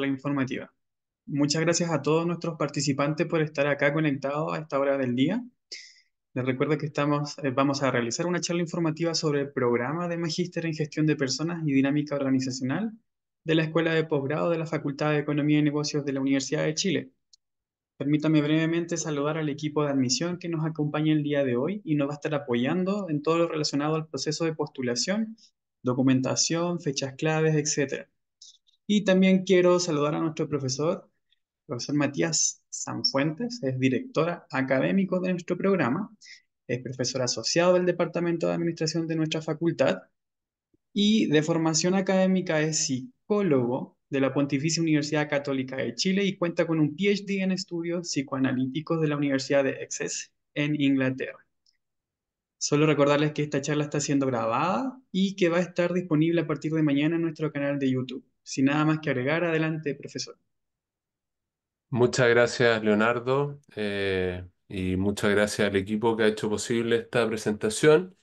la informativa. Muchas gracias a todos nuestros participantes por estar acá conectados a esta hora del día. Les recuerdo que estamos, eh, vamos a realizar una charla informativa sobre el programa de Magíster en Gestión de Personas y Dinámica Organizacional de la Escuela de Posgrado de la Facultad de Economía y Negocios de la Universidad de Chile. Permítame brevemente saludar al equipo de admisión que nos acompaña el día de hoy y nos va a estar apoyando en todo lo relacionado al proceso de postulación, documentación, fechas claves, etc. Y también quiero saludar a nuestro profesor, profesor Matías Sanfuentes, es director académico de nuestro programa, es profesor asociado del Departamento de Administración de nuestra facultad y de formación académica es psicólogo de la Pontificia Universidad Católica de Chile y cuenta con un PhD en estudios psicoanalíticos de la Universidad de Excess en Inglaterra. Solo recordarles que esta charla está siendo grabada y que va a estar disponible a partir de mañana en nuestro canal de YouTube. Sin nada más que agregar, adelante, profesor. Muchas gracias, Leonardo, eh, y muchas gracias al equipo que ha hecho posible esta presentación.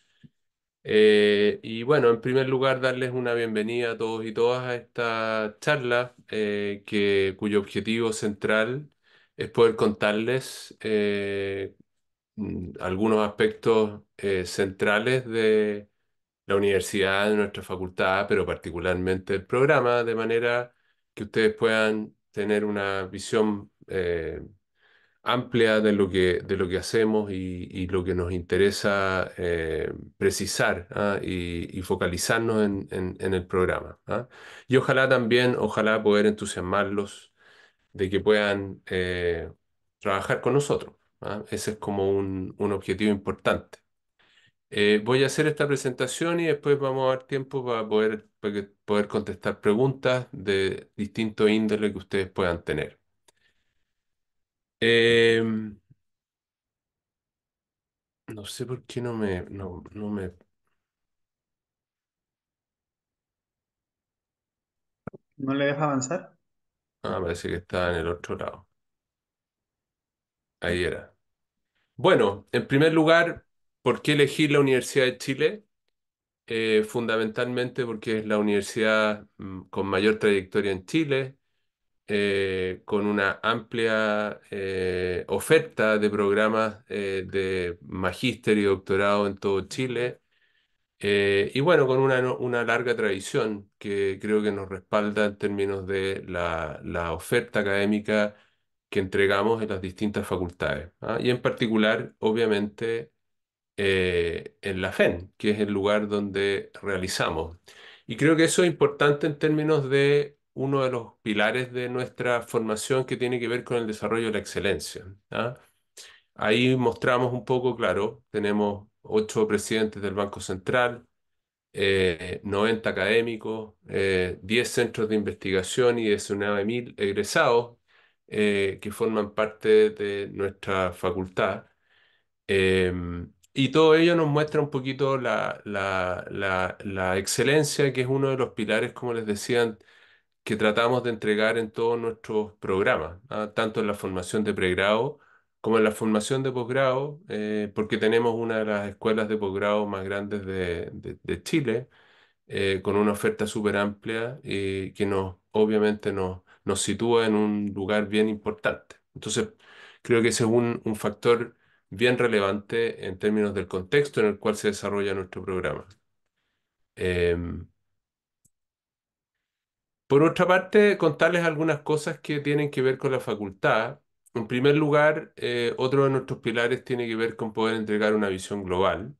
Eh, y bueno, en primer lugar, darles una bienvenida a todos y todas a esta charla, eh, que, cuyo objetivo central es poder contarles mm, algunos aspectos centrales de, la universidad, nuestra facultad, pero particularmente el programa, de manera que ustedes puedan tener una visión eh, amplia de lo que, de lo que hacemos y, lo que nos interesa eh, precisar ¿ah? y, focalizarnos en, el programa. ¿ah? Y ojalá también, ojalá poder entusiasmarlos de que puedan eh, trabajar con nosotros. ¿ah? Ese es como un objetivo importante. Eh, voy a hacer esta presentación y después vamos a dar tiempo para poder, poder contestar preguntas de distinto índole que ustedes puedan tener. Em, no sé por qué no me, no, no me... ¿No le deja avanzar? Ah, parece que está en el otro lado. Ahí era. Bueno, en primer lugar, ¿Por qué elegí la Universidad de Chile? Eh, fundamentalmente porque es la universidad mm, con mayor trayectoria en Chile, eh, con una amplia eh, oferta de programas de magíster y doctorado en todo Chile, y bueno, con una, una, larga tradición que creo que nos respalda en términos de la, oferta académica que entregamos en las distintas facultades. ¿ah? Y en particular, obviamente, eh, en la FEN, que es el lugar donde realizamos. Y creo que eso es importante en términos de uno de los pilares de nuestra formación que tiene que ver con el desarrollo de la excelencia. ¿ah? Ahí mostramos un poco, claro, tenemos ocho presidentes del Banco Central, eh, 90 académicos, eh, 10 centros de investigación y 19.000 egresados eh, que forman parte de nuestra facultad. Em, y todo ello nos muestra un poquito la, excelencia, que es uno de los pilares, como les decían, que tratamos de entregar en todos nuestros programas, ¿ah? tanto en la formación de pregrado como en la formación de posgrado, eh, porque tenemos una de las escuelas de posgrado más grandes de, Chile, eh, con una oferta súper amplia y que nos, obviamente nos, nos sitúa en un lugar bien importante. Entonces, creo que ese es un, un factor bien relevante en términos del contexto en el cual se desarrolla nuestro programa. Em, por otra parte, contarles algunas cosas que tienen que ver con la facultad. En primer lugar, eh, otro de nuestros pilares tiene que ver con poder entregar una visión global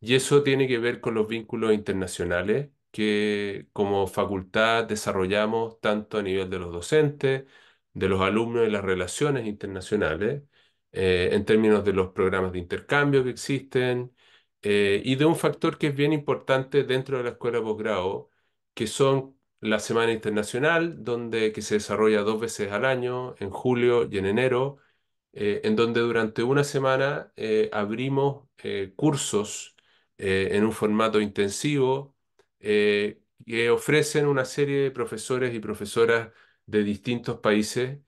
y eso tiene que ver con los vínculos internacionales que como facultad desarrollamos tanto a nivel de los docentes, de los alumnos y las relaciones internacionales, eh, en términos de los programas de intercambio que existen eh, y de un factor que es bien importante dentro de la escuela de posgrado, que son la Semana Internacional, donde, que se desarrolla dos veces al año, en julio y en enero, eh, en donde durante una semana abrimos cursos en un formato intensivo que ofrecen una serie de profesores y profesoras de distintos países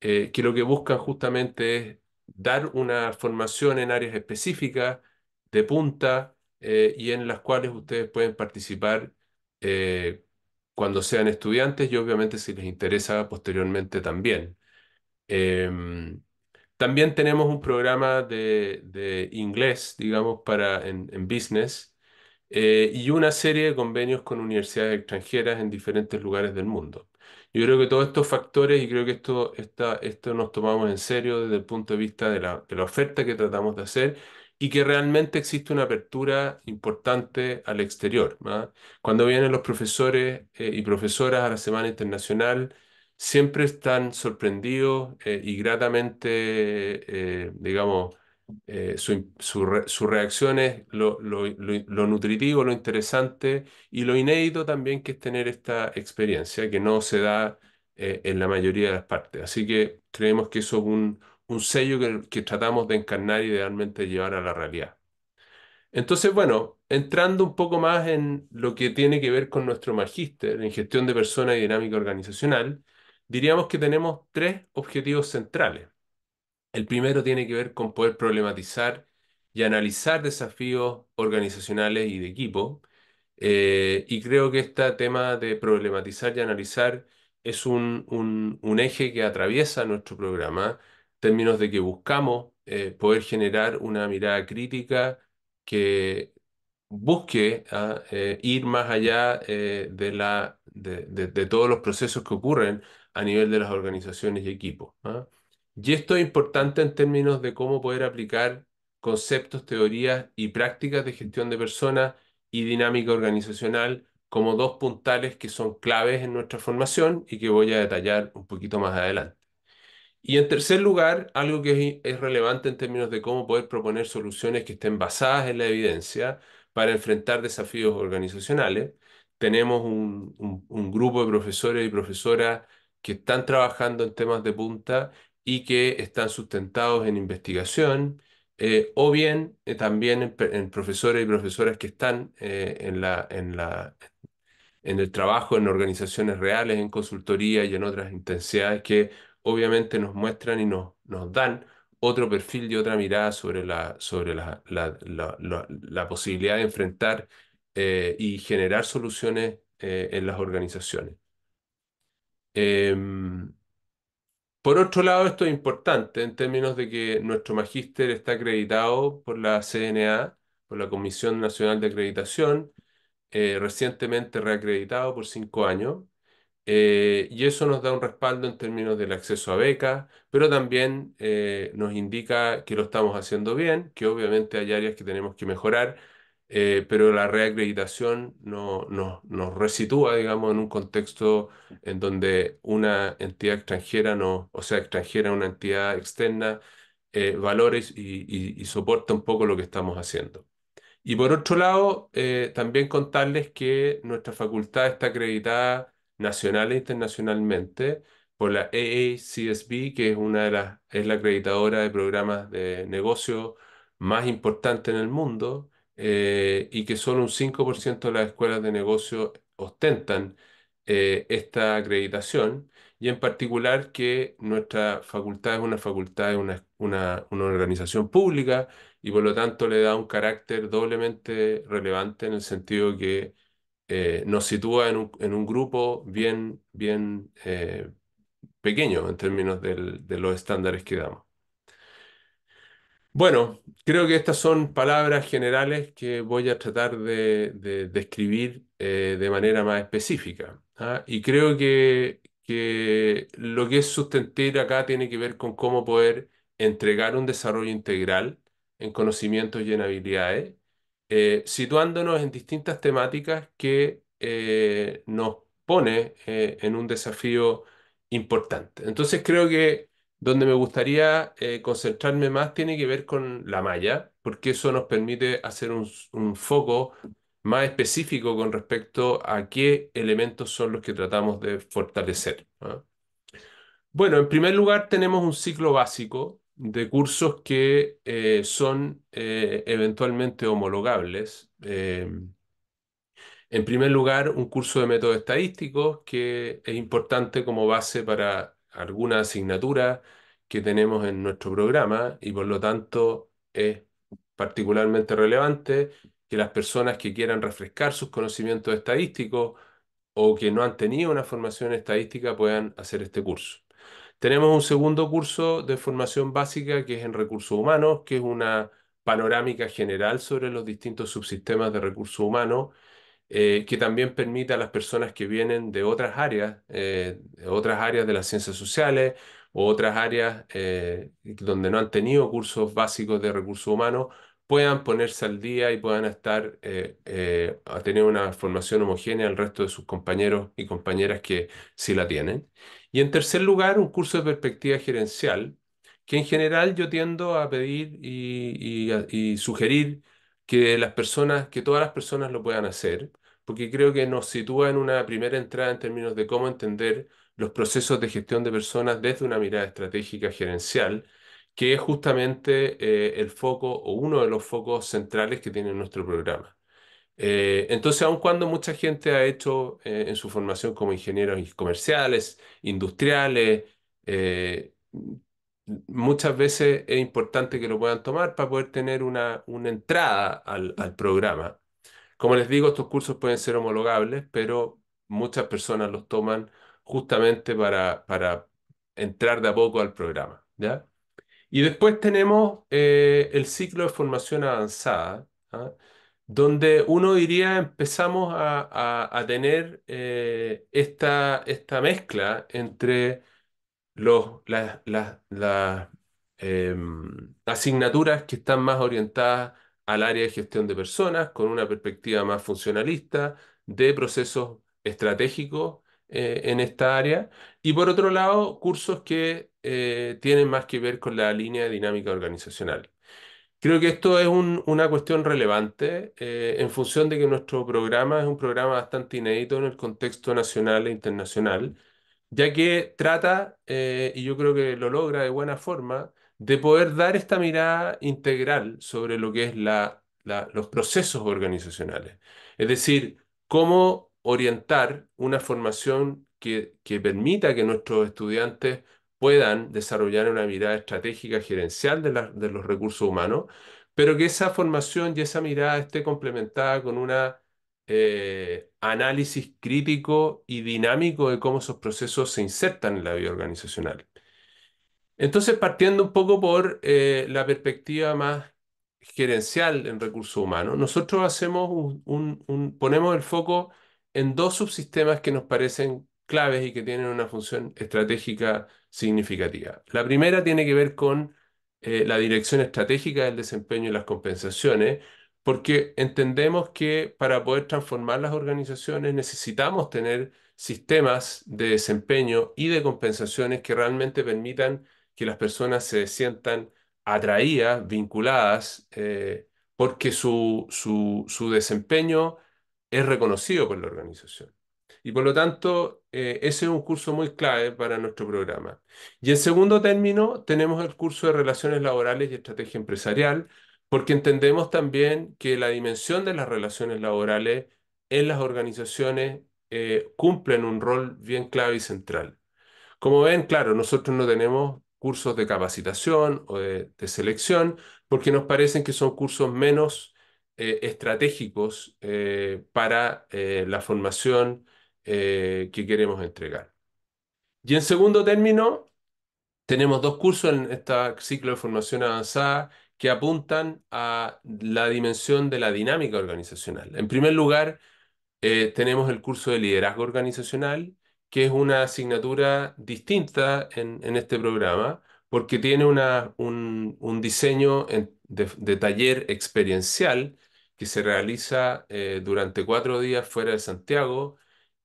que lo que buscan justamente es dar una formación en áreas específicas de punta eh, y en las cuales ustedes pueden participar eh, cuando sean estudiantes y obviamente si les interesa posteriormente también. Em, también tenemos un programa de, inglés, digamos, para en business eh, y una serie de convenios con universidades extranjeras en diferentes lugares del mundo. Yo creo que todos estos factores, y creo que esto, está esto nos tomamos en serio desde el punto de vista de la, de la oferta que tratamos de hacer y que realmente existe una apertura importante al exterior. ¿ah? Cuando vienen los profesores eh, y profesoras a la Semana Internacional, siempre están sorprendidos eh, y gratamente, eh, digamos, eh, Sus su, reacción lo, nutritivo, lo interesante y lo inédito también que es tener esta experiencia que no se da eh, en la mayoría de las partes. Así que creemos que eso es un, sello que, tratamos de encarnar y idealmente llevar a la realidad. Entonces, bueno, entrando un poco más en lo que tiene que ver con nuestro magíster en gestión de personas y dinámica organizacional, diríamos que tenemos tres objetivos centrales. El primero tiene que ver con poder problematizar y analizar desafíos organizacionales y de equipo. Eh, y creo que este tema de problematizar y analizar es un, eje que atraviesa nuestro programa, en términos de que buscamos eh, poder generar una mirada crítica que busque ah, eh, ir más allá de, todos los procesos que ocurren a nivel de las organizaciones y equipos. ¿ah? Y esto es importante en términos de cómo poder aplicar conceptos, teorías y prácticas de gestión de personas y dinámica organizacional como dos puntales que son claves en nuestra formación y que voy a detallar un poquito más adelante. Y en tercer lugar, algo que es, relevante en términos de cómo poder proponer soluciones que estén basadas en la evidencia para enfrentar desafíos organizacionales. Tenemos un, un grupo de profesores y profesoras que están trabajando en temas de punta y que están sustentados en investigación, eh, o bien eh, también en, profesores y profesoras que están eh, en, la, en, la, en el trabajo en organizaciones reales, en consultoría y en otras intensidades que obviamente nos muestran y nos, nos dan otro perfil y otra mirada sobre la, sobre la, posibilidad de enfrentar y generar soluciones en las organizaciones. Em, por otro lado, esto es importante en términos de que nuestro magíster está acreditado por la CNA, por la Comisión Nacional de Acreditación, eh, recientemente reacreditado por cinco años, eh, y eso nos da un respaldo en términos del acceso a becas, pero también eh, nos indica que lo estamos haciendo bien, que obviamente hay áreas que tenemos que mejorar, eh, pero la reacreditación no, nos resitúa, digamos, en un contexto en donde una entidad extranjera, o sea, extranjera, una entidad externa, eh, valores y, soporta un poco lo que estamos haciendo. Y por otro lado, eh, también contarles que nuestra facultad está acreditada nacional e internacionalmente por la e AACSB, que es una de las, es la acreditadora de programas de negocio más importante en el mundo, eh, y que solo un 5% de las escuelas de negocio ostentan eh, esta acreditación y en particular que nuestra facultad es una facultad, es una, una, una organización pública y por lo tanto le da un carácter doblemente relevante en el sentido que eh, nos sitúa en un, en un, grupo bien, bien pequeño en términos del, de los estándares que damos. Bueno, creo que estas son palabras generales que voy a tratar de describir eh, de, manera más específica. ¿ah? Y creo que, lo que es sustentar acá tiene que ver con cómo poder entregar un desarrollo integral en conocimientos y en habilidades, eh, situándonos en distintas temáticas que eh, nos pone en un desafío importante. Entonces creo que donde me gustaría eh, concentrarme más tiene que ver con la malla, porque eso nos permite hacer un, foco más específico con respecto a qué elementos son los que tratamos de fortalecer. Bueno, en primer lugar tenemos un ciclo básico de cursos que eh, son eh, eventualmente homologables. en primer lugar, un curso de métodos estadísticos que es importante como base para alguna asignatura que tenemos en nuestro programa y por lo tanto es particularmente relevante que las personas que quieran refrescar sus conocimientos estadísticos o que no han tenido una formación estadística puedan hacer este curso. Tenemos un segundo curso de formación básica que es en recursos humanos, que es una panorámica general sobre los distintos subsistemas de recursos humanos eh, que también permite a las personas que vienen de otras áreas, eh, otras áreas de las ciencias sociales otras áreas eh, donde no han tenido cursos básicos de recursos humanos, puedan ponerse al día y puedan estar a tener una formación homogénea al resto de sus compañeros y compañeras que sí la tienen. Y en tercer lugar, un curso de perspectiva gerencial, que en general yo tiendo a pedir y, sugerir que las personas, que todas las personas lo puedan hacer, porque creo que nos sitúa en una primera entrada en términos de cómo entender los procesos de gestión de personas desde una mirada estratégica gerencial, que es justamente eh, el foco o uno de los focos centrales que tiene nuestro programa. Eh, entonces, aun cuando mucha gente ha hecho eh, en su formación como ingenieros comerciales, industriales, muchas veces es importante que lo puedan tomar para poder tener una, entrada al, al programa. Como les digo, estos cursos pueden ser homologables, pero muchas personas los toman justamente para, para entrar de a poco al programa. ¿ya? Y después tenemos eh, el ciclo de formación avanzada, ¿ah? donde uno diría empezamos a, tener eh, esta, esta mezcla entre los, las, las, em, asignaturas que están más orientadas al área de gestión de personas con una perspectiva más funcionalista de procesos estratégicos eh, en esta área. Y por otro lado, cursos que eh, tienen más que ver con la línea de dinámica organizacional. Creo que esto es una cuestión relevante eh, en función de que nuestro programa es un programa bastante inédito en el contexto nacional e internacional, ya que trata, y yo creo que lo logra de buena forma, de poder dar esta mirada integral sobre lo que es la, los procesos organizacionales. Es decir, cómo orientar una formación que, permita que nuestros estudiantes puedan desarrollar una mirada estratégica gerencial de, de, los recursos humanos, pero que esa formación y esa mirada esté complementada con un eh, análisis crítico y dinámico de cómo esos procesos se insertan en la vida organizacional. Entonces, partiendo un poco por eh, la perspectiva más gerencial en recursos humanos, nosotros ponemos el foco en dos subsistemas que nos parecen claves y que tienen una función estratégica significativa. La primera tiene que ver con eh, la dirección estratégica del desempeño y las compensaciones, porque entendemos que para poder transformar las organizaciones necesitamos tener sistemas de desempeño y de compensaciones que realmente permitan que las personas se sientan atraídas, vinculadas, eh, porque su, su, desempeño es reconocido por la organización. Y por lo tanto, eh, ese es un curso muy clave para nuestro programa. Y en segundo término, tenemos el curso de Relaciones Laborales y Estrategia Empresarial, porque entendemos también que la dimensión de las relaciones laborales en las organizaciones eh, cumplen un rol bien clave y central. Como ven, claro, nosotros no tenemos cursos de capacitación o de, selección, porque nos parecen que son cursos menos eh, estratégicos eh, para eh, la formación que queremos entregar. Y en segundo término, tenemos dos cursos en este ciclo de formación avanzada que apuntan a la dimensión de la dinámica organizacional. En primer lugar, tenemos el curso de liderazgo organizacional, que es una asignatura distinta en, este programa, porque tiene una, un, diseño de, taller experiencial que se realiza eh, durante cuatro días fuera de Santiago,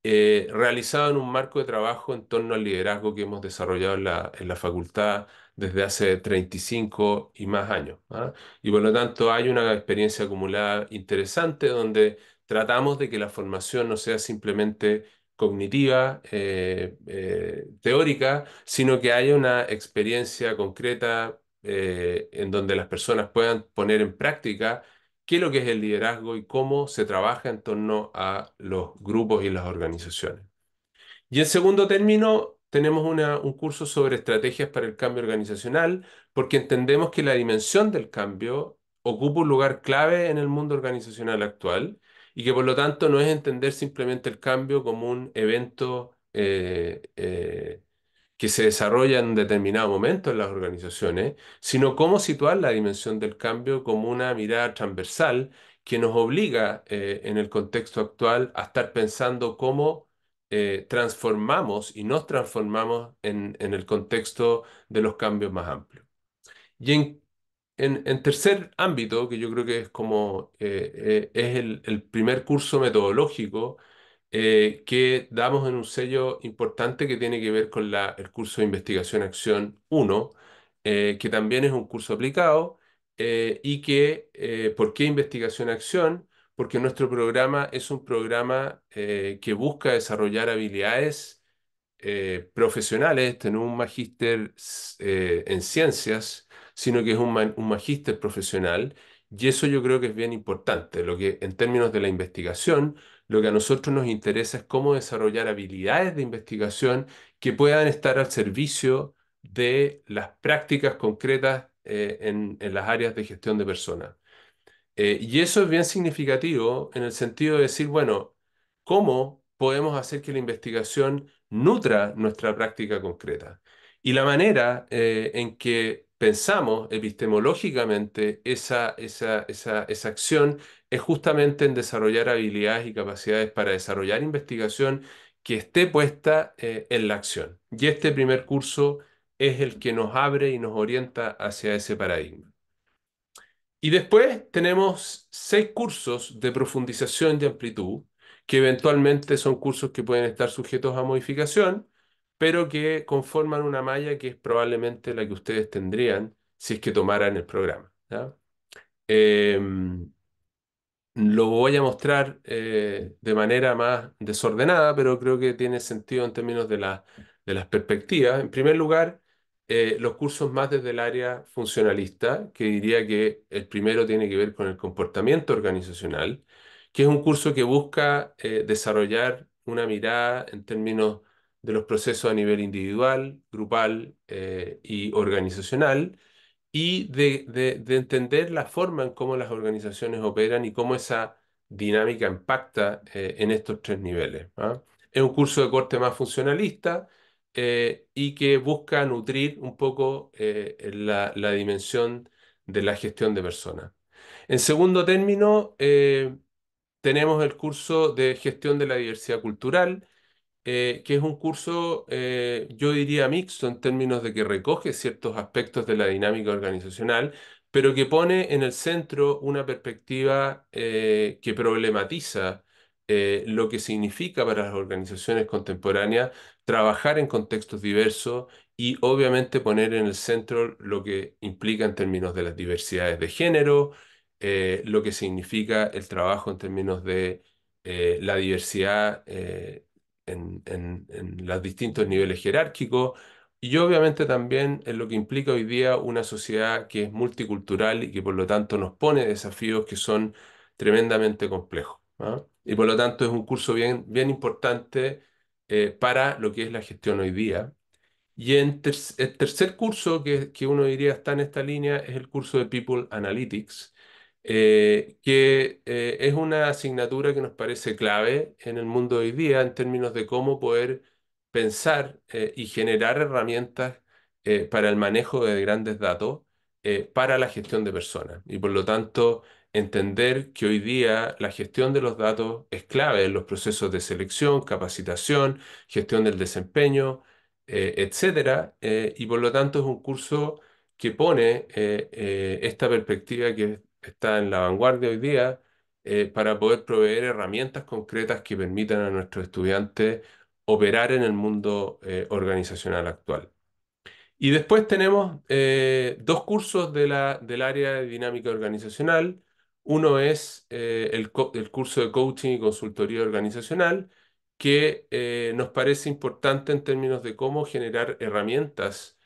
eh, realizado en un marco de trabajo en torno al liderazgo que hemos desarrollado en la, en la facultad desde hace 35 y más años. ¿ah? Y por lo tanto hay una experiencia acumulada interesante donde tratamos de que la formación no sea simplemente cognitiva, eh, eh, teórica, sino que haya una experiencia concreta eh, en donde las personas puedan poner en práctica qué es lo que es el liderazgo y cómo se trabaja en torno a los grupos y las organizaciones. Y en segundo término, tenemos un curso sobre estrategias para el cambio organizacional, porque entendemos que la dimensión del cambio ocupa un lugar clave en el mundo organizacional actual y que por lo tanto no es entender simplemente el cambio como un evento eh, eh, que se desarrolla en determinado momento en las organizaciones, sino cómo situar la dimensión del cambio como una mirada transversal que nos obliga eh, en el contexto actual a estar pensando cómo transformamos y nos transformamos en, el contexto de los cambios más amplios. Y en en, tercer ámbito, que yo creo que es como eh, eh, es el, primer curso metodológico eh, que damos en un sello importante que tiene que ver con el curso de investigación acción 1, que también es un curso aplicado y que, ¿por qué investigación acción? Porque nuestro programa es un programa que busca desarrollar habilidades profesionales, tener un magíster en ciencias, sino que es un, magíster profesional y eso yo creo que es bien importante. Lo que en términos de la investigación, lo que a nosotros nos interesa es cómo desarrollar habilidades de investigación que puedan estar al servicio de las prácticas concretas eh, en, las áreas de gestión de personas. Eh, y eso es bien significativo en el sentido de decir, bueno, ¿cómo podemos hacer que la investigación nutra nuestra práctica concreta? Y la manera eh, en que pensamos epistemológicamente esa, acción es justamente en desarrollar habilidades y capacidades para desarrollar investigación que esté puesta eh, en la acción. Y este primer curso es el que nos abre y nos orienta hacia ese paradigma. Y después tenemos seis cursos de profundización de amplitud, que eventualmente son cursos que pueden estar sujetos a modificación, pero que conforman una malla que es probablemente la que ustedes tendrían si es que tomaran el programa. Em, lo voy a mostrar eh, de manera más desordenada, pero creo que tiene sentido en términos de, de las perspectivas. En primer lugar, eh, los cursos más desde el área funcionalista, que diría que el primero tiene que ver con el comportamiento organizacional, que es un curso que busca eh, desarrollar una mirada en términos de los procesos a nivel individual, grupal eh, y organizacional, y de, entender la forma en cómo las organizaciones operan y cómo esa dinámica impacta eh, en estos tres niveles. ¿ah? Es un curso de corte más funcionalista eh, y que busca nutrir un poco la, dimensión de la gestión de personas. En segundo término, tenemos el curso de gestión de la diversidad cultural, eh, que es un curso, eh, yo diría mixto en términos de que recoge ciertos aspectos de la dinámica organizacional, pero que pone en el centro una perspectiva eh, que problematiza lo que significa para las organizaciones contemporáneas trabajar en contextos diversos y obviamente poner en el centro lo que implica en términos de las diversidades de género, lo que significa el trabajo en términos de la diversidad en, los distintos niveles jerárquicos y obviamente también en lo que implica hoy día una sociedad que es multicultural y que por lo tanto nos pone desafíos que son tremendamente complejos. ¿ah? Y por lo tanto es un curso bien, bien importante eh, para lo que es la gestión hoy día. Y el tercer curso que, que, uno diría está en esta línea es el curso de People Analytics, eh, que eh, es una asignatura que nos parece clave en el mundo hoy día en términos de cómo poder pensar eh, y generar herramientas para el manejo de grandes datos para la gestión de personas. Y por lo tanto, entender que hoy día la gestión de los datos es clave en los procesos de selección, capacitación, gestión del desempeño, etcétera. y por lo tanto es un curso que pone esta perspectiva que es está en la vanguardia hoy día eh, para poder proveer herramientas concretas que permitan a nuestros estudiantes operar en el mundo eh, organizacional actual. Y después tenemos eh, dos cursos de la, del área de dinámica organizacional. Uno es el, el, curso de coaching y consultoría organizacional, que nos parece importante en términos de cómo generar herramientas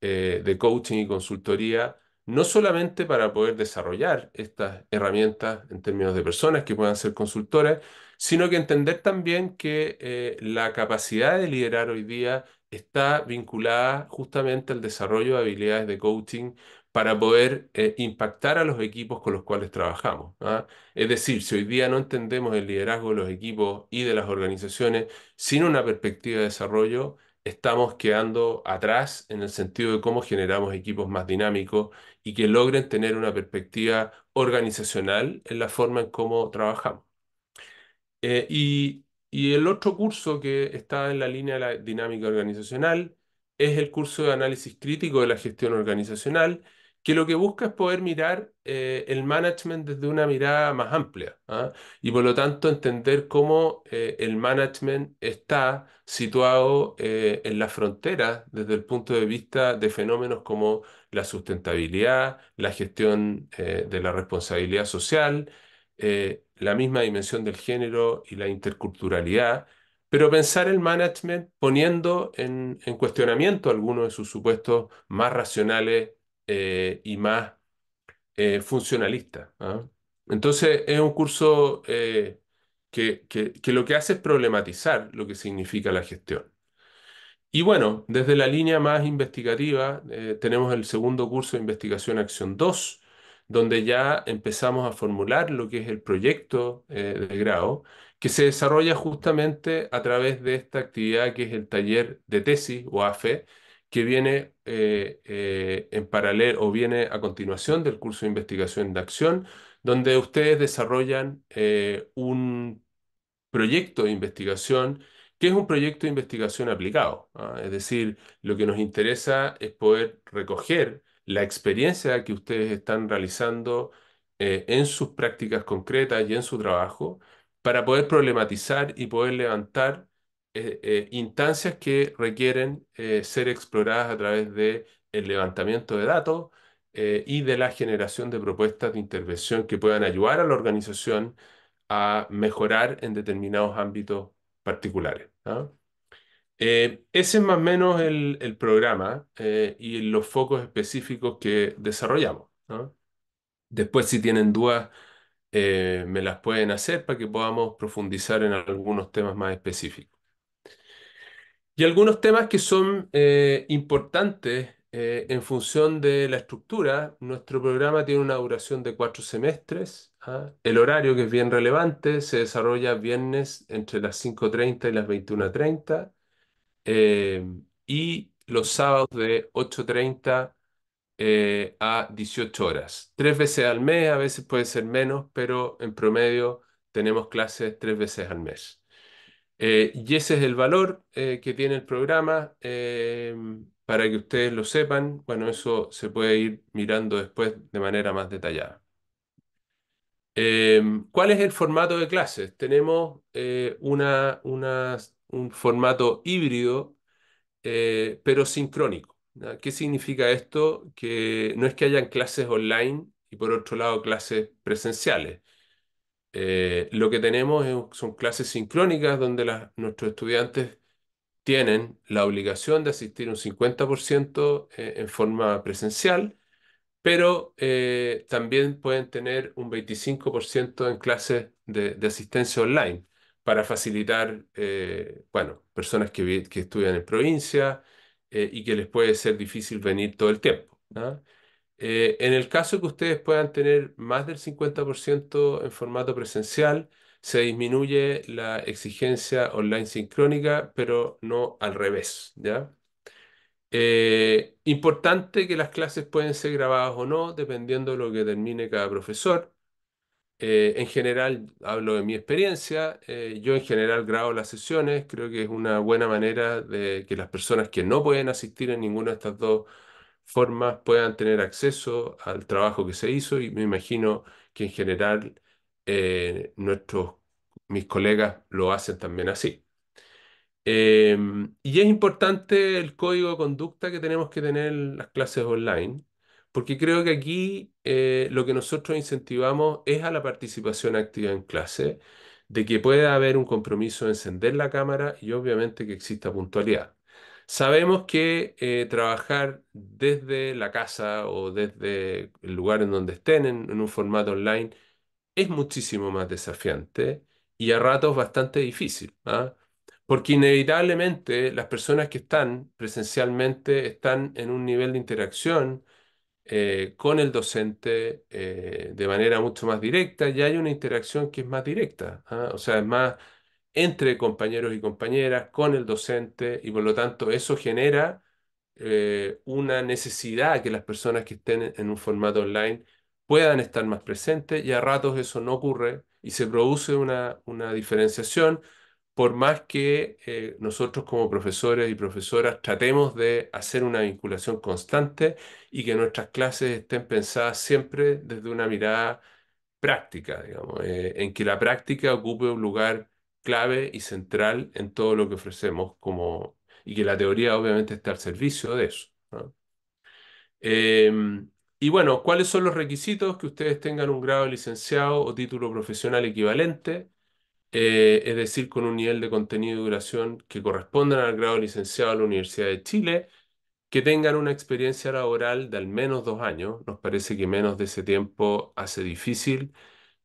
de coaching y consultoría no solamente para poder desarrollar estas herramientas en términos de personas que puedan ser consultoras, sino que entender también que eh, la capacidad de liderar hoy día está vinculada justamente al desarrollo de habilidades de coaching para poder eh, impactar a los equipos con los cuales trabajamos. ¿ah? Es decir, si hoy día no entendemos el liderazgo de los equipos y de las organizaciones sin una perspectiva de desarrollo, estamos quedando atrás en el sentido de cómo generamos equipos más dinámicos y que logren tener una perspectiva organizacional en la forma en cómo trabajamos. Eh, y, y, el otro curso que está en la línea de la dinámica organizacional es el curso de análisis crítico de la gestión organizacional, que lo que busca es poder mirar eh, el management desde una mirada más amplia ¿ah? y por lo tanto entender cómo eh, el management está situado eh, en la fronteras desde el punto de vista de fenómenos como la sustentabilidad, la gestión de la responsabilidad social, la misma dimensión del género y la interculturalidad, pero pensar el management poniendo en, en cuestionamiento algunos de sus supuestos más racionales eh, y más eh, funcionalista. ¿ah? Entonces es un curso eh, que, que, lo que hace es problematizar lo que significa la gestión. Y bueno, desde la línea más investigativa tenemos el segundo curso de investigación acción 2, donde ya empezamos a formular lo que es el proyecto de grado, que se desarrolla justamente a través de esta actividad que es el taller de tesis o AFE, que viene eh, eh, en paralelo o viene a continuación del curso de investigación de acción, donde ustedes desarrollan eh, un proyecto de investigación que es un proyecto de investigación aplicado. ¿ah? Es decir, lo que nos interesa es poder recoger la experiencia que ustedes están realizando en sus prácticas concretas y en su trabajo para poder problematizar y poder levantar eh, eh, instancias que requieren eh, ser exploradas a través del levantamiento de datos y de la generación de propuestas de intervención que puedan ayudar a la organización a mejorar en determinados ámbitos particulares. ¿ah? ese es más o menos el, programa y los focos específicos que desarrollamos. ¿ah? Después, si tienen dudas, me las pueden hacer para que podamos profundizar en algunos temas más específicos. Y algunos temas que son eh, importantes eh, en función de la estructura. Nuestro programa tiene una duración de cuatro semestres. ¿ah? El horario, que es bien relevante, se desarrolla viernes entre las 5.30 y las 21.30. Eh, y los sábados de 8.30 eh, a 18 horas. Tres veces al mes, a veces puede ser menos, pero en promedio tenemos clases tres veces al mes. Eh, y ese es el valor eh, que tiene el programa. Eh, para que ustedes lo sepan, bueno, eso se puede ir mirando después de manera más detallada. ¿Cuál es el formato de clases? Tenemos un formato híbrido, pero sincrónico. ¿Qué significa esto? Que no es que hayan clases online y por otro lado clases presenciales eh, lo que tenemos son clases sincrónicas donde nuestros estudiantes tienen la obligación de asistir un 50% eh, en forma presencial, pero eh, también pueden tener un 25% en clases de, asistencia online para facilitar, bueno, personas que, estudian en provincia y que les puede ser difícil venir todo el tiempo. ¿ah? Eh, en el caso que ustedes puedan tener más del 50% en formato presencial, se disminuye la exigencia online sincrónica, pero no al revés, ¿ya? Eh, importante que las clases pueden ser grabadas o no, dependiendo de lo que termine cada profesor. Eh, en general, hablo de mi experiencia, yo en general grabo las sesiones, creo que es una buena manera de que las personas que no pueden asistir en ninguna de estas dos puedan tener acceso al trabajo que se hizo y me imagino que en general eh, nuestros, mis colegas lo hacen también así. Em, y es importante el código de conducta que tenemos que tener en las clases online, porque creo que aquí eh, lo que nosotros incentivamos es a la participación activa en clase, de que pueda haber un compromiso de encender la cámara y obviamente que exista puntualidad. Sabemos que eh, trabajar desde la casa o desde el lugar en donde estén en, un formato online es muchísimo más desafiante y a ratos bastante difícil, ¿ah? porque inevitablemente las personas que están presencialmente están en un nivel de interacción eh, con el docente eh, de manera mucho más directa y hay una interacción que es más directa, ¿ah? o sea, es más entre compañeros y compañeras, con el docente, y por lo tanto eso genera eh, una necesidad que las personas que estén en un formato online puedan estar más presentes y a ratos eso no ocurre y se produce una, una diferenciación por más que eh, nosotros como profesores y profesoras tratemos de hacer una vinculación constante y que nuestras clases estén pensadas siempre desde una mirada práctica, digamos, eh, en que la práctica ocupe un lugar clave y central en todo lo que ofrecemos como, y que la teoría obviamente está al servicio de eso. Em, y bueno, ¿cuáles son los requisitos? Que ustedes tengan un grado licenciado o título profesional equivalente, eh, es decir, con un nivel de contenido y duración que correspondan al grado licenciado de la Universidad de Chile, que tengan una experiencia laboral de al menos dos años. Nos parece que menos de ese tiempo hace difícil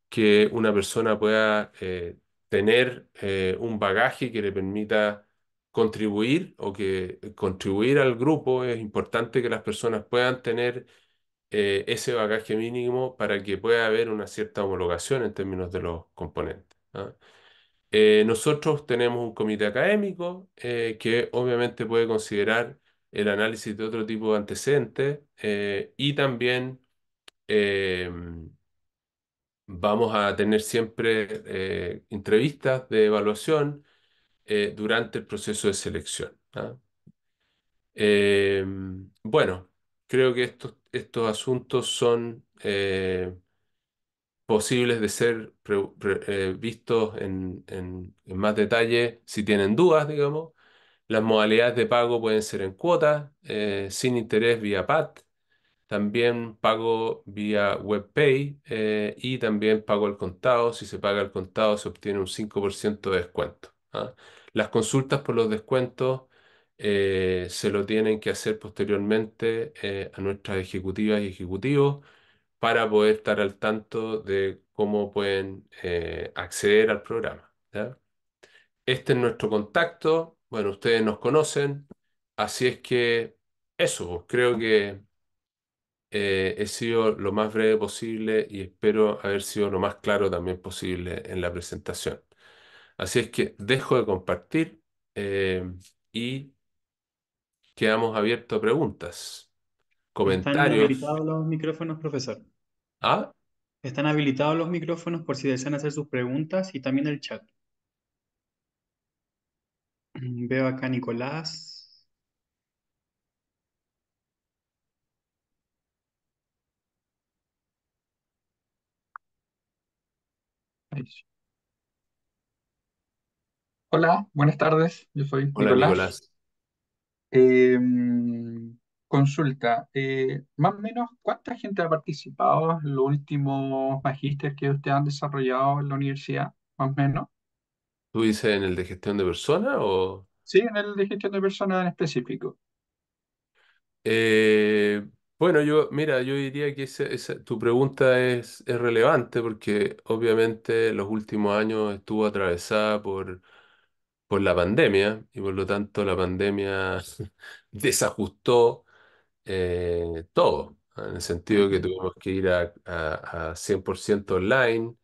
que una persona pueda eh, tener eh, un bagaje que le permita contribuir o que eh, contribuir al grupo, es importante que las personas puedan tener eh, ese bagaje mínimo para que pueda haber una cierta homologación en términos de los componentes. ¿ah? nosotros tenemos un comité académico que obviamente puede considerar el análisis de otro tipo de antecedentes y también Vamos a tener siempre eh, entrevistas de evaluación eh, durante el proceso de selección. ¿ah? Em, bueno, creo que estos, asuntos son eh, posibles de ser vistos en, más detalle si tienen dudas, digamos. Las modalidades de pago pueden ser en cuotas, sin interés vía PAT, también pago vía WebPay eh, y también pago al contado. Si se paga al contado se obtiene un 5% de descuento. ¿ah? Las consultas por los descuentos eh, se lo tienen que hacer posteriormente eh, a nuestras ejecutivas y ejecutivos para poder estar al tanto de cómo pueden acceder al programa. Este es nuestro contacto. Bueno, ustedes nos conocen, así es que eso, pues, creo que eh, he sido lo más breve posible y espero haber sido lo más claro también posible en la presentación. Así es que dejo de compartir eh, y quedamos abiertos a preguntas, comentarios. ¿Están habilitados los micrófonos, profesor? ¿Ah? Están habilitados los micrófonos por si desean hacer sus preguntas y también el chat. Veo acá Nicolás. Hola, buenas tardes. Yo soy Hola, Nicolás. Em, consulta, eh, más o menos, ¿cuánta gente ha participado en los últimos magísteres que ustedes han desarrollado en la universidad? Más o menos. ¿Tú dices en el de gestión de personas o...? Sí, en el de gestión de personas en específico. Eh, bueno, yo, mira, yo diría que tu pregunta es, relevante porque obviamente los últimos años estuvo atravesada por, por la pandemia y por lo tanto la pandemia desajustó eh, todo, en el sentido que tuvimos que ir a, 100% online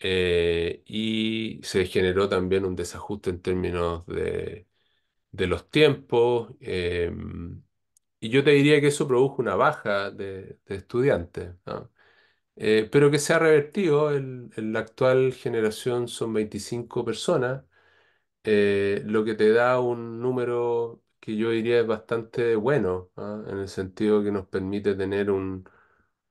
eh, y se generó también un desajuste en términos de, los tiempos. Em, y yo te diría que eso produjo una baja de, estudiantes, eh, pero que se ha revertido, en la actual generación son 25 personas, eh, lo que te da un número que yo diría es bastante bueno, ¿ah? en el sentido que nos permite tener un,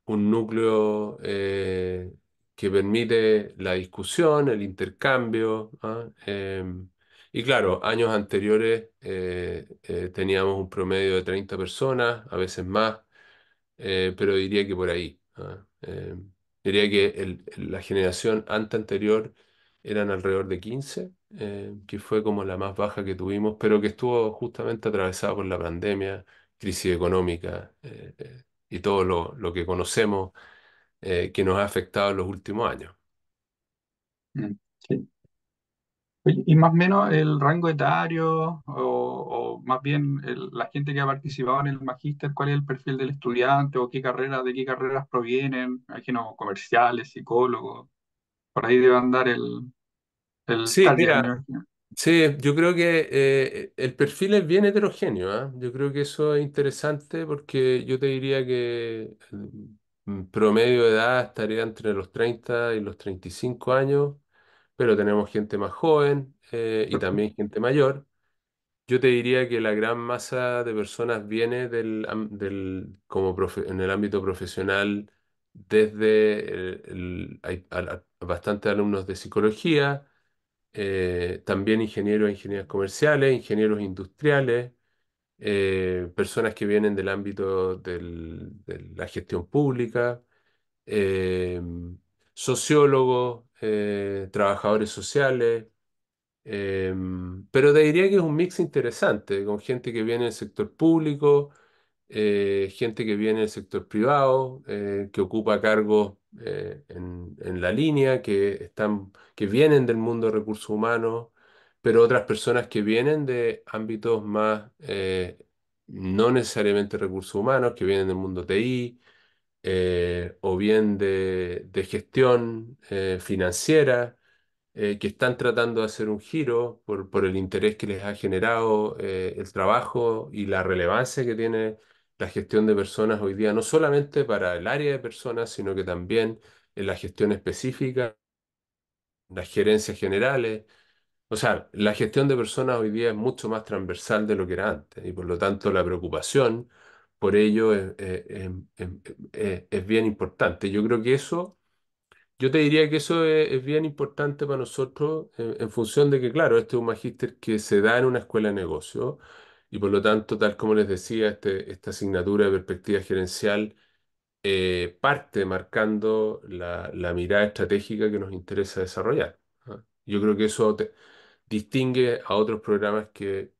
núcleo eh, que permite la discusión, el intercambio, ¿ah? em, y claro, años anteriores eh, eh, teníamos un promedio de 30 personas, a veces más, eh, pero diría que por ahí. ¿ah? diría que la generación ante anterior eran alrededor de 15, que fue como la más baja que tuvimos, pero que estuvo justamente atravesada por la pandemia, crisis económica y todo lo, lo que conocemos que nos ha afectado en los últimos años. Mm, sí. Y más o menos el rango etario o, más bien la gente que ha participado en el magíster, ¿cuál es el perfil del estudiante o qué carrera, de qué carreras provienen? no, comerciales, psicólogos, por ahí debe andar el, el Sí, yo creo que eh, el perfil es bien heterogéneo, ¿ah? Yo creo que eso es interesante porque yo te diría que mm, promedio de edad estaría entre los 30 y los 35 años pero tenemos gente más joven eh, y también gente mayor. Yo te diría que la gran masa de personas viene del, como en el ámbito profesional desde hay bastantes alumnos de psicología, eh, también ingenieros e ingenieras comerciales, ingenieros industriales, eh, personas que vienen del ámbito de la gestión pública. Eh, sociólogos, eh, trabajadores sociales, em, pero te diría que es un mix interesante, con gente que viene del sector público, eh, gente que viene del sector privado, eh, que ocupa cargos en, la línea, que, están, que vienen del mundo de recursos humanos, pero otras personas que vienen de ámbitos más no necesariamente recursos humanos, que vienen del mundo TI, eh, o bien de, gestión eh, financiera, eh, que están tratando de hacer un giro por, por el interés que les ha generado el trabajo y la relevancia que tiene la gestión de personas hoy día, no solamente para el área de personas, sino que también en la gestión específica, las gerencias generales. O sea, la gestión de personas hoy día es mucho más transversal de lo que era antes y por lo tanto la preocupación por ello eh, em, em, eh, es, bien importante. Yo creo que eso, yo te diría que eso es, bien importante para nosotros eh, en, función de que, claro, este es un magíster que se da en una escuela de negocio y por lo tanto, tal como les decía, este, esta asignatura de perspectiva gerencial parte marcando la, mirada estratégica que nos interesa desarrollar. ¿ah? Yo creo que eso distingue a otros programas que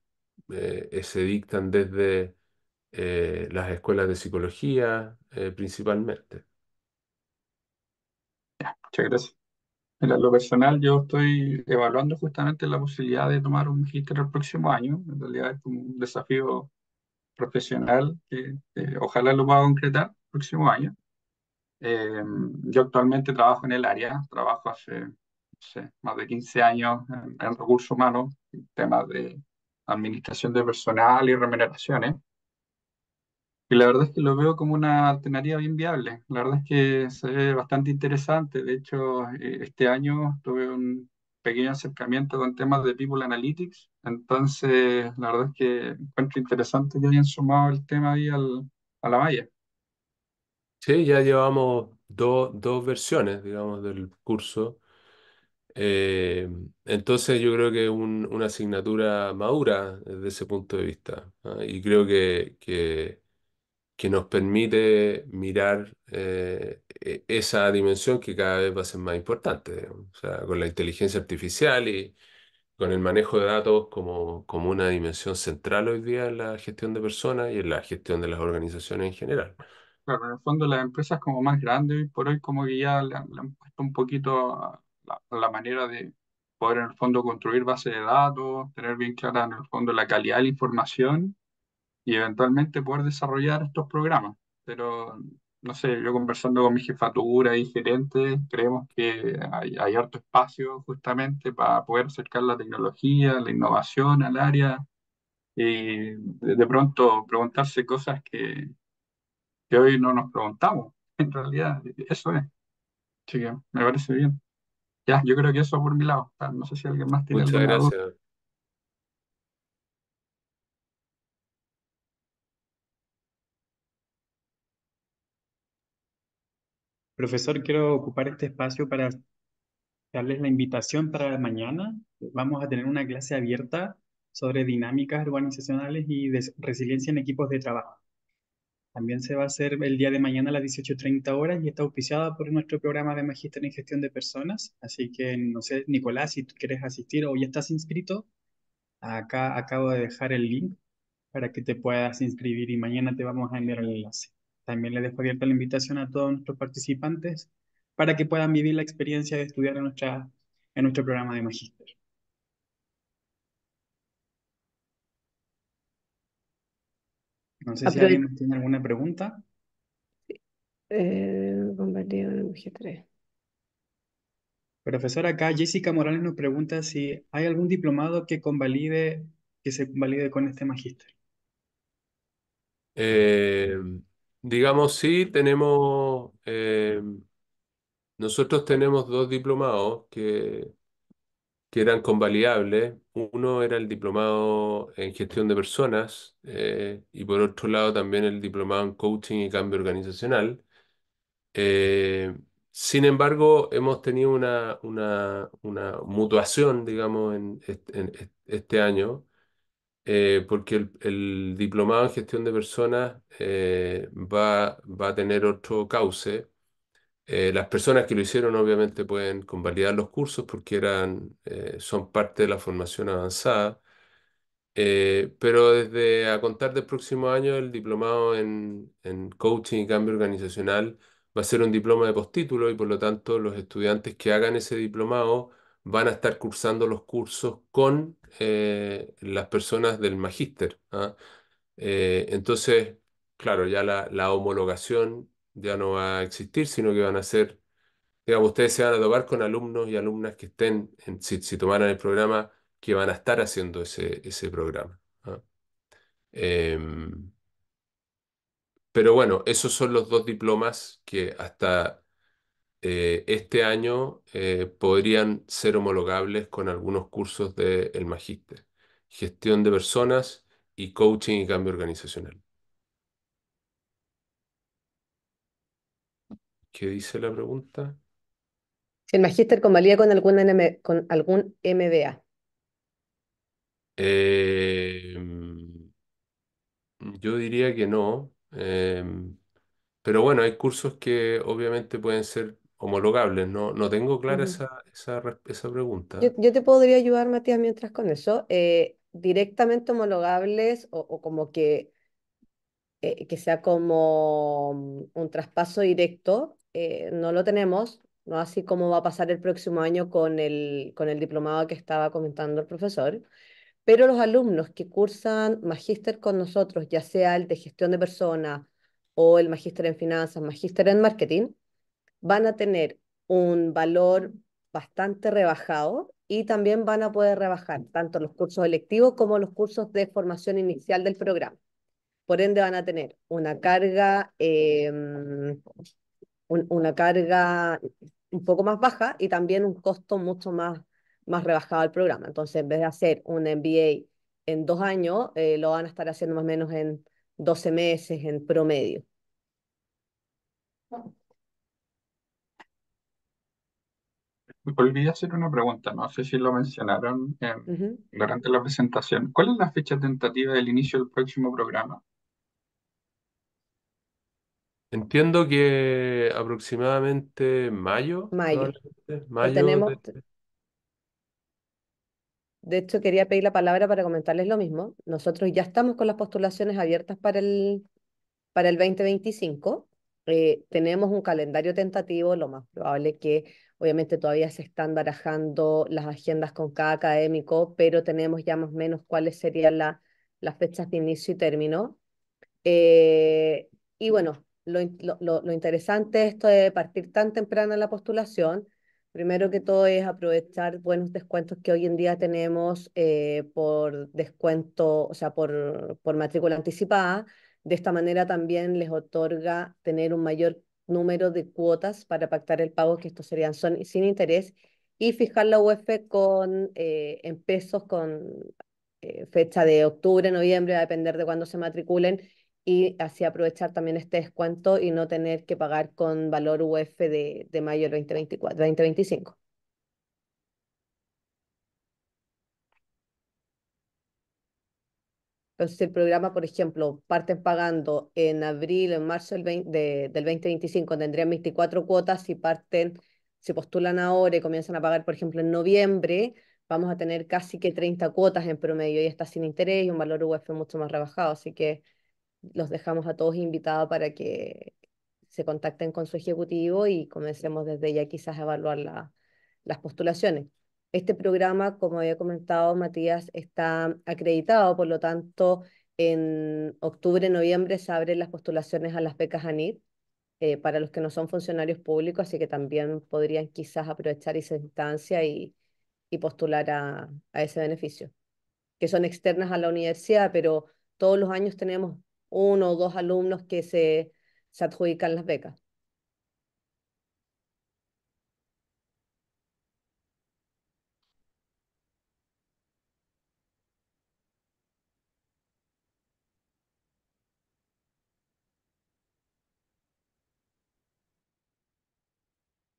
se dictan desde eh, las escuelas de psicología eh, principalmente. muchas gracias. en lo personal, yo estoy evaluando justamente la posibilidad de tomar un magíster el próximo año. En realidad es un desafío profesional que eh, ojalá lo pueda concretar el próximo año. yo actualmente trabajo en el área, trabajo hace más de 15 años en, en recursos humanos, en temas de administración de personal y remuneraciones. Y la verdad es que lo veo como una alternativa bien viable. La verdad es que se ve bastante interesante. De hecho, eh, este año tuve un pequeño acercamiento con temas de People Analytics. Entonces, la verdad es que encuentro interesante que hayan sumado el tema ahí al, a la valla. Sí, ya llevamos dos versiones, digamos, del curso. Eh, entonces yo creo que es una asignatura madura desde ese punto de vista. Y creo que, que que nos permite mirar eh, e, esa dimensión que cada vez va a ser más importante, o sea, con la inteligencia artificial y con el manejo de datos como, como una dimensión central hoy día en la gestión de personas y en la gestión de las organizaciones en general. Claro, en el fondo las empresas como más grandes hoy por hoy como que ya le han, puesto un poquito la, la manera de poder en el fondo construir bases de datos, tener bien clara en el fondo la calidad de la información y eventualmente poder desarrollar estos programas. Pero, no sé, yo conversando con mi jefa jefatura y gerente, creemos que hay, harto espacio justamente para poder acercar la tecnología, la innovación al área y de pronto preguntarse cosas que, que hoy no nos preguntamos. En realidad, eso es. Así que me parece bien. Ya, yo creo que eso por mi lado. Ah, no sé si alguien más tiene Muchas gracias. Profesor, quiero ocupar este espacio para darles la invitación para mañana. Vamos a tener una clase abierta sobre dinámicas organizacionales y resiliencia en equipos de trabajo. También se va a hacer el día de mañana a las 18.30 horas y está auspiciada por nuestro programa de Magíster en Gestión de Personas. Así que, no sé, Nicolás, si tú quieres asistir o ya estás inscrito, acá acabo de dejar el link para que te puedas inscribir y mañana te vamos a enviar el enlace. También les dejo abierta la invitación a todos nuestros participantes para que puedan vivir la experiencia de estudiar en, nuestra, en nuestro programa de magíster. No sé si alguien tiene alguna pregunta. Eh, en eh. Profesora, acá Jessica Morales nos pregunta si hay algún diplomado que convalide, que se convalide con este magíster. Eh, Digamos, sí, tenemos, eh, nosotros tenemos dos diplomados que, que eran convaliables. Uno era el diplomado en gestión de personas eh, y por otro lado también el diplomado en coaching y cambio organizacional. Eh, sin embargo, hemos tenido una, mutuación, digamos, en este año eh, porque el, diplomado en gestión de personas eh, va, va, a tener otro cauce. Eh, las personas que lo hicieron obviamente pueden convalidar los cursos porque eran, son parte de la formación avanzada, pero desde a contar del próximo año el diplomado en, en coaching y cambio organizacional va a ser un diploma de postítulo y por lo tanto los estudiantes que hagan ese diplomado van a estar cursando los cursos con eh, las personas del magíster. ¿ah? Eh, entonces, claro, ya la, homologación ya no va a existir, sino que van a ser, digamos, ustedes se van a tomar con alumnos y alumnas que estén, en, si, tomaran el programa, que van a estar haciendo ese, ese programa. ¿ah? Em, pero bueno, esos son los dos diplomas que hasta eh, este año eh, podrían ser homologables con algunos cursos del el magíster, gestión de personas y coaching y cambio organizacional. ¿Qué dice la pregunta? el Magister convalía con, con algún MBA. Em, yo diría que no. Em, pero bueno, hay cursos que obviamente pueden ser homologables. No, no tengo clara esa, esa, esa, pregunta. Yo, te podría ayudar, Matías, mientras con eso. Eh, directamente homologables o, como que, eh, que sea como un traspaso directo, eh, no lo tenemos, no así como va a pasar el próximo año con el, con el diplomado que estaba comentando el profesor. Pero los alumnos que cursan magíster con nosotros, ya sea el de gestión de personas o el magíster en finanzas, magíster en marketing, van a tener un valor bastante rebajado y también van a poder rebajar tanto los cursos electivos como los cursos de formación inicial del programa. Por ende van a tener una carga, eh, un, una carga un poco más baja y también un costo mucho más, más rebajado al programa. Entonces, en vez de hacer un MBA en dos años, eh, lo van a estar haciendo más o menos en 12 meses en promedio. me Olvidé hacer una pregunta, no sé si lo mencionaron durante la presentación. ¿Cuál es la fecha tentativa del inicio del próximo programa? Entiendo que aproximadamente mayo, Mayo. de- hecho quería pedir la palabra para comentarles lo mismo. Nosotros ya estamos con las postulaciones abiertas para el, para el 2025. Eh, tenemos un calendario tentativo, lo más probable que Obviamente todavía se están barajando las agendas con cada académico, pero tenemos ya más o menos cuáles serían la, las fechas de inicio y término. Eh, y bueno, lo, interesante de esto de partir tan temprano en la postulación, primero que todo es aprovechar buenos descuentos que hoy en día tenemos eh, por descuento, o sea, por, por matrícula anticipada. De esta manera también les otorga tener un mayor número de cuotas para pactar el pago, que estos serían son, sin interés, y fijar la UEF con, eh, en pesos con eh, fecha de octubre, noviembre, a depender de cuándo se matriculen, y así aprovechar también este descuento y no tener que pagar con valor UEF de, de mayo del 2024, 2025. Entonces el programa, por ejemplo, parten pagando en abril, en marzo del, 2025, tendrían 24 cuotas, si parten, si postulan ahora y comienzan a pagar, por ejemplo, en noviembre, vamos a tener casi que 30 cuotas en promedio y está sin interés y un valor UF e mucho más rebajado. Así que los dejamos a todos invitados para que se contacten con su ejecutivo y comencemos desde ya quizás a evaluar las postulaciones. Este programa, como había comentado Matías, está acreditado, por lo tanto, en octubre, noviembre se abren las postulaciones a las becas ANIT eh, para los que no son funcionarios públicos, así que también podrían quizás aprovechar esa instancia y, postular a, a ese beneficio, que son externas a la universidad, pero todos los años tenemos uno o dos alumnos que se adjudican las becas.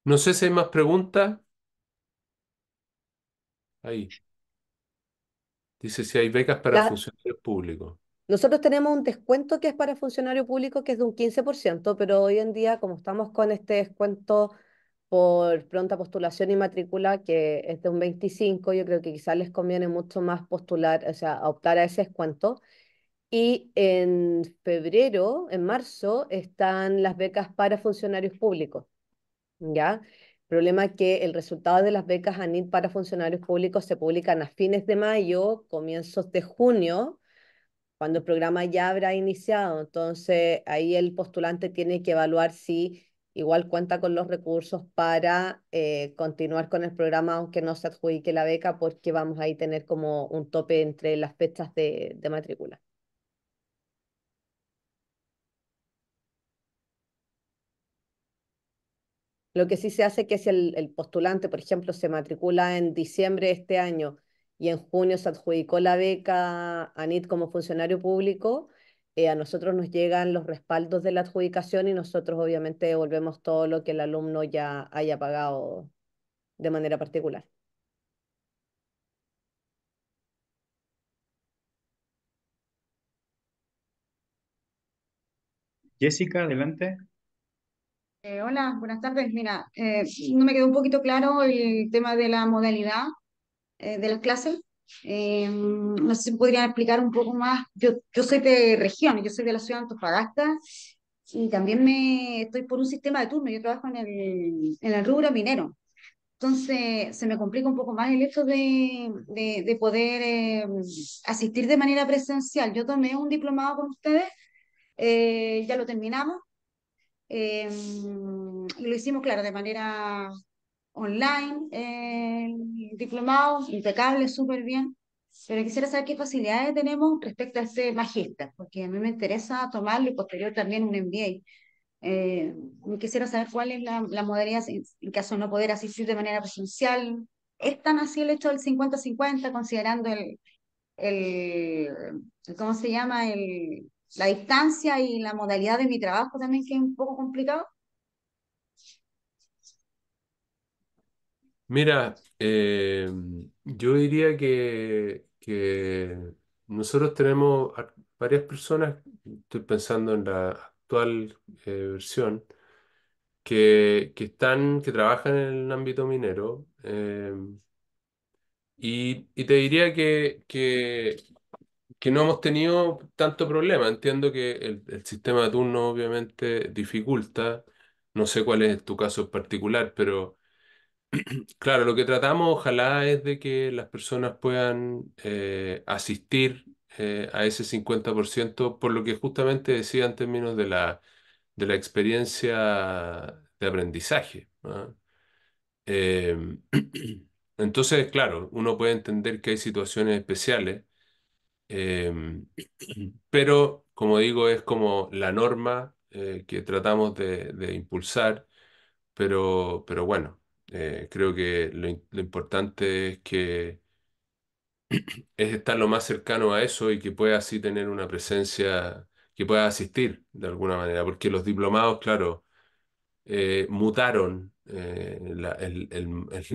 No sé si hay más preguntas. Ahí. Dice si hay becas para funcionarios públicos. Nosotros tenemos un descuento que es para funcionario público, que es de un 15%, pero hoy en día, como estamos con este descuento por pronta postulación y matrícula, que es de un 25%, yo creo que quizás les conviene mucho más postular, o sea, optar a ese descuento. Y en febrero, en marzo, están las becas para funcionarios públicos. ¿ya? Problema que el resultado de las becas ANIT para funcionarios públicos se publican a fines de mayo, comienzos de junio, cuando el programa ya habrá iniciado. Entonces, ahí el postulante tiene que evaluar si igual cuenta con los recursos para eh, continuar con el programa, aunque no se adjudique la beca, porque vamos a tener como un tope entre las fechas de matrícula. Lo que sí se hace es que si el, postulante, por ejemplo, se matricula en diciembre de este año y en junio se adjudicó la beca a como funcionario público, eh, a nosotros nos llegan los respaldos de la adjudicación y nosotros obviamente devolvemos todo lo que el alumno ya haya pagado de manera particular. Jessica, adelante. Eh, hola, buenas tardes. Mira, eh, no me quedó un poquito claro el tema de la modalidad eh, de las clases. no sé si podrían explicar un poco más. Yo, yo soy de región, yo soy de la ciudad de Antofagasta y también me estoy por un sistema de turno. Yo trabajo en el, en el rubro minero. Entonces, se me complica un poco más el hecho de, de, de poder asistir de manera presencial. Yo tomé un diplomado con ustedes, ya lo terminamos Em, lo hicimos, claro, de manera online, eh, diplomado, impecable, súper bien. Pero quisiera saber qué facilidades tenemos respecto a este Magista, porque a mí me interesa tomarlo y posterior también un MBA. Eh, quisiera saber cuál es la, la, modalidad en caso de no poder asistir de manera presencial. ¿Es tan así el hecho del 50-50 considerando el, el, ¿cómo se llama? El, la distancia y la modalidad de mi trabajo también, que es un poco complicado? Mira, eh, yo diría que, nosotros tenemos varias personas, estoy pensando en la actual eh, versión, que, están, que trabajan en el ámbito minero. Eh, y, y te diría que, que que no hemos tenido tanto problema. Entiendo que el, sistema de turno obviamente dificulta, no sé cuál es tu caso en particular, pero claro, lo que tratamos ojalá es de que las personas puedan eh, asistir eh, a ese 50%, por lo que justamente decía en términos de la, de la experiencia de aprendizaje. ¿ah? Em, entonces, claro, uno puede entender que hay situaciones especiales Em, pero, como digo, es como la norma eh, que tratamos de, impulsar, pero, pero bueno, eh, creo que lo, importante es que es estar lo más cercano a eso y que pueda así tener una presencia, que pueda asistir de alguna manera, porque los diplomados, claro, eh, mutaron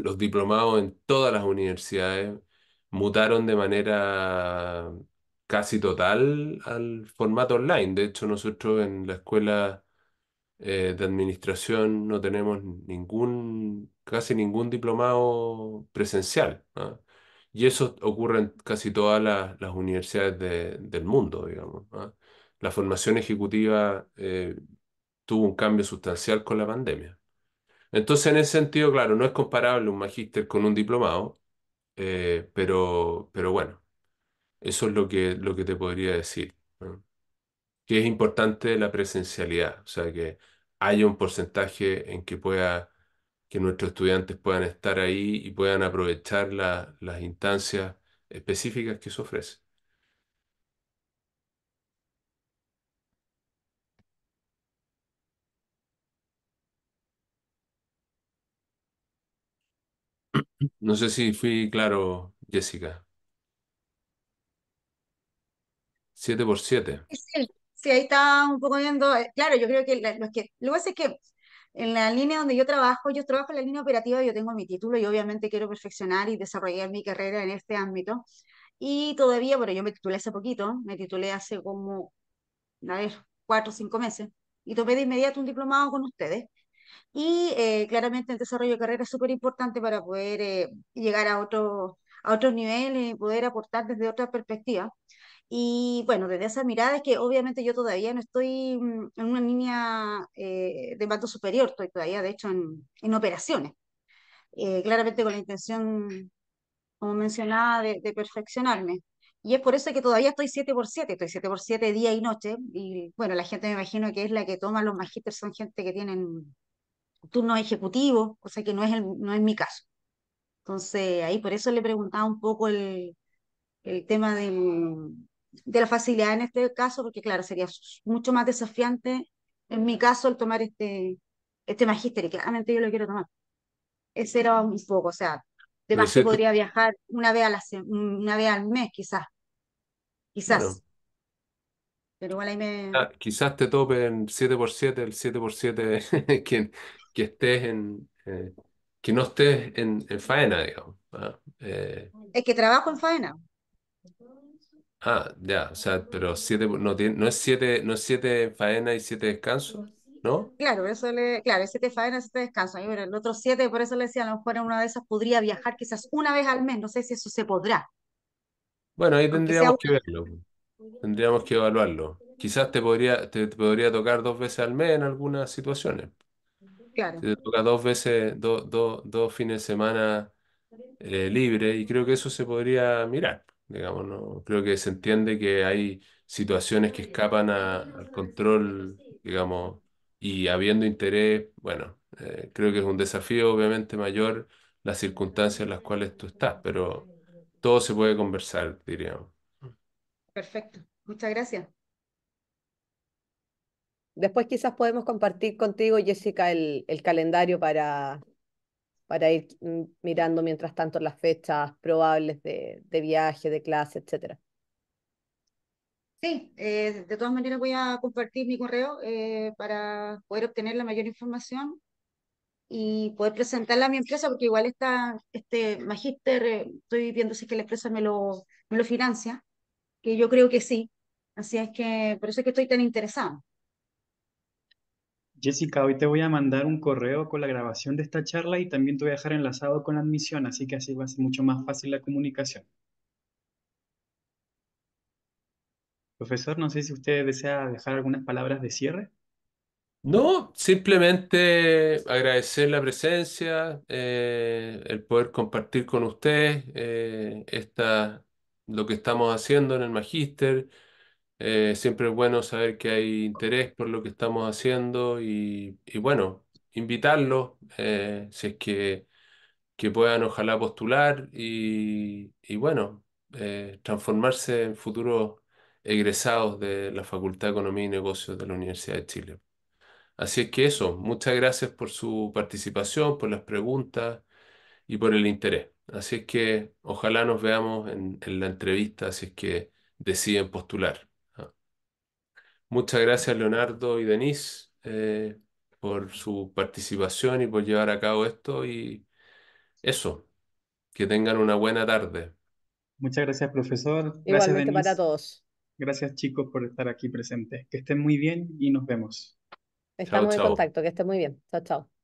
los diplomados en todas las universidades mutaron de manera casi total al formato online. De hecho, nosotros en la escuela eh, de administración no tenemos ningún, casi ningún diplomado presencial. ¿ah? Y eso ocurre en casi todas las, universidades del mundo, digamos. ¿ah? La formación ejecutiva eh, tuvo un cambio sustancial con la pandemia. Entonces, en ese sentido, claro, no es comparable un magíster con un diplomado, eh, pero, pero bueno, eso es lo que, lo que te podría decir, Que es importante la presencialidad, o sea, que haya un porcentaje en que pueda, que nuestros estudiantes puedan estar ahí y puedan aprovechar las instancias específicas que se ofrecen. No sé si fui claro, Jessica. Siete por siete. Sí, sí, ahí está un poco viendo. Eh, claro, yo creo que que. Lo que pasa es que en la línea donde yo trabajo, yo trabajo en la línea operativa, yo tengo mi título y obviamente quiero perfeccionar y desarrollar mi carrera en este ámbito. Y todavía, bueno, yo me titulé hace poquito, me titulé hace como, a ver, cuatro o cinco meses, y tomé de inmediato un diplomado con ustedes. Y eh, claramente el desarrollo de carrera es súper importante para poder eh, llegar a otros a otro nivel y poder aportar desde otra perspectiva. Y bueno, desde esa mirada es que obviamente yo todavía no estoy mm, en una línea eh, de mando superior, estoy todavía de hecho en, en operaciones, claramente con la intención, como mencionaba, de, perfeccionarme. Y es por eso que todavía estoy 7 x 7, estoy 7 x 7 día y noche. Y bueno, la gente me imagino que es la que toma los magisters son gente que tienen ejecutivo, o cosa que no es, el, no es mi caso. Entonces, ahí por eso le preguntaba un poco el, el tema de la facilidad en este caso, porque claro, sería mucho más desafiante en mi caso el tomar este, este magíster, y claramente yo lo quiero tomar. Ese era un poco, o sea, de más podría viajar una vez, a una vez al mes, quizás. Quizás. Pero igual ahí me... Ah, quizás te topen 7x7, el 7x7 quien, que estés en, eh, que no estés en, faena, digamos. ¿ah? Eh, es que trabajo en faena. Ah, ya, o sea, pero siete, no, no es siete, no es siete faena y siete descansos, ¿no? Claro, eso le, claro, es siete faenas, siete descansos. Y el otro siete, por eso le decía, a lo mejor en una de esas podría viajar quizás una vez al mes, no sé si eso se podrá. Bueno, ahí tendríamos que verlo, tendríamos que evaluarlo. Quizás te podría, te podría tocar dos veces al mes en algunas situaciones. Se toca dos veces, dos fines de semana eh, libre y creo que eso se podría mirar, digamos, Creo que se entiende que hay situaciones que escapan al control, digamos, y habiendo interés, bueno, eh, creo que es un desafío obviamente mayor las circunstancias en las cuales tú estás, pero todo se puede conversar, diríamos. Perfecto. Muchas gracias. Después quizás podemos compartir contigo, Jessica, el, calendario para, para ir mm, mirando mientras tanto las fechas probables de, viaje, de clase, etcétera. Sí, eh, de todas maneras voy a compartir mi correo eh, para poder obtener la mayor información y poder presentarla a mi empresa, porque igual está este magíster, eh, estoy viendo si es que la empresa me lo, me lo financia, que yo creo que sí. Así es que por eso es que estoy tan interesada. Jessica, hoy te voy a mandar un correo con la grabación de esta charla y también te voy a dejar enlazado con la admisión, así que así va a ser mucho más fácil la comunicación. Profesor, no sé si usted desea dejar algunas palabras de cierre. No, simplemente agradecer la presencia, eh, el poder compartir con usted eh, lo que estamos haciendo en el Magister, eh, siempre es bueno saber que hay interés por lo que estamos haciendo y, bueno, invitarlos, eh, si es que, que, puedan ojalá postular y, bueno, eh, transformarse en futuros egresados de la Facultad de Economía y Negocios de la Universidad de Chile. Así es que eso, muchas gracias por su participación, por las preguntas y por el interés. Así es que ojalá nos veamos en, en la entrevista, si es que deciden postular. Muchas gracias Leonardo y Denise eh, por su participación y por llevar a cabo esto y eso, que tengan una buena tarde. Muchas gracias profesor. Gracias Igualmente para todos. Gracias chicos por estar aquí presentes. Que estén muy bien y nos vemos. Estamos en contacto, que estén muy bien. Chao, chao.